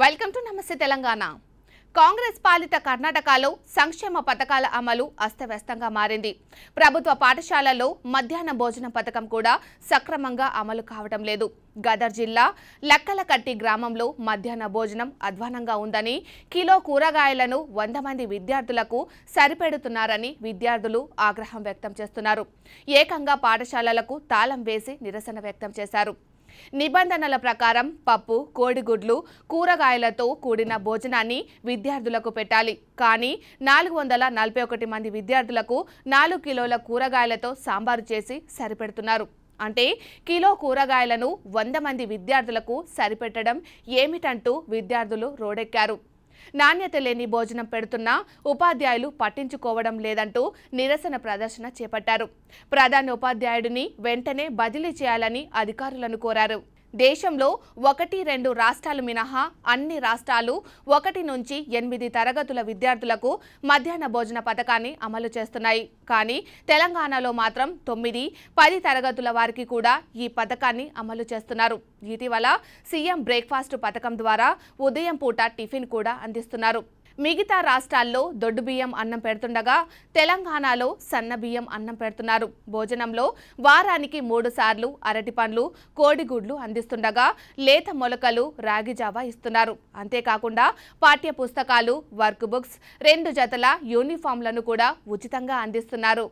welcome to నమస్తే తెలంగాణ కాంగ్రెస్ పాలిత కర్ణాటకలో సంక్షేమ పథకాల అమలు అస్తవ్యస్తంగా మారింది ప్రభుత్వ పాఠశాలల్లో మధ్యాహ్న భోజన పథకం కూడా సక్రమంగా అమలు కావటం లేదు గదర్ జిల్లా లక్కలకట్టి గ్రామంలో మధ్యాహ్న భోజనం అధ్వానంగా ఉందని కిలో కూరగాయలను వంద మంది విద్యార్థులకు సరిపెడుతున్నారని విద్యార్థులు ఆగ్రహం వ్యక్తం చేస్తున్నారు ఏకంగా పాఠశాలలకు తాళం వేసి నిరసన వ్యక్తం చేశారు నిబంధనల ప్రకారం పప్పు కోడిగుడ్లు కూరగాయలతో కూడిన భోజనాన్ని విద్యార్థులకు పెట్టాలి కానీ నాలుగు వందల నలభై ఒకటి మంది విద్యార్థులకు నాలుగు కిలోల కూరగాయలతో సాంబారు చేసి సరిపెడుతున్నారు అంటే కిలో కూరగాయలను వంద మంది విద్యార్థులకు సరిపెట్టడం ఏమిటంటూ విద్యార్థులు రోడెక్కారు నాణ్యత లేని భోజనం పెడుతున్నా ఉపాధ్యాయులు పట్టించుకోవడం లేదంటూ నిరసన ప్రదర్శన చేపట్టారు ప్రధాన ఉపాధ్యాయుడిని వెంటనే బదిలీ చేయాలని అధికారులను కోరారు దేశంలో ఒకటి రెండు రాష్ట్రాలు మినహా అన్ని రాష్ట్రాలు ఒకటి నుంచి ఎనిమిది తరగతుల విద్యార్థులకు మధ్యాహ్న భోజన పథకాన్ని అమలు చేస్తున్నాయి కానీ తెలంగాణలో మాత్రం తొమ్మిది పది తరగతుల వారికి కూడా ఈ పథకాన్ని అమలు చేస్తున్నారు ఇటీవల సీఎం బ్రేక్ఫాస్ట్ పథకం ద్వారా ఉదయం పూట టిఫిన్ కూడా అందిస్తున్నారు మిగతా రాష్ట్రాల్లో దొడ్డు బియ్యం అన్నం పెడుతుండగా తెలంగాణలో సన్న బియ్యం అన్నం పెడుతున్నారు భోజనంలో వారానికి మూడు సార్లు అరటి పండ్లు కోడిగుడ్లు అందిస్తుండగా లేత మొలకలు రాగిజావా ఇస్తున్నారు అంతేకాకుండా పాఠ్య పుస్తకాలు వర్క్ బుక్స్ రెండు జతల యూనిఫామ్లను కూడా ఉచితంగా అందిస్తున్నారు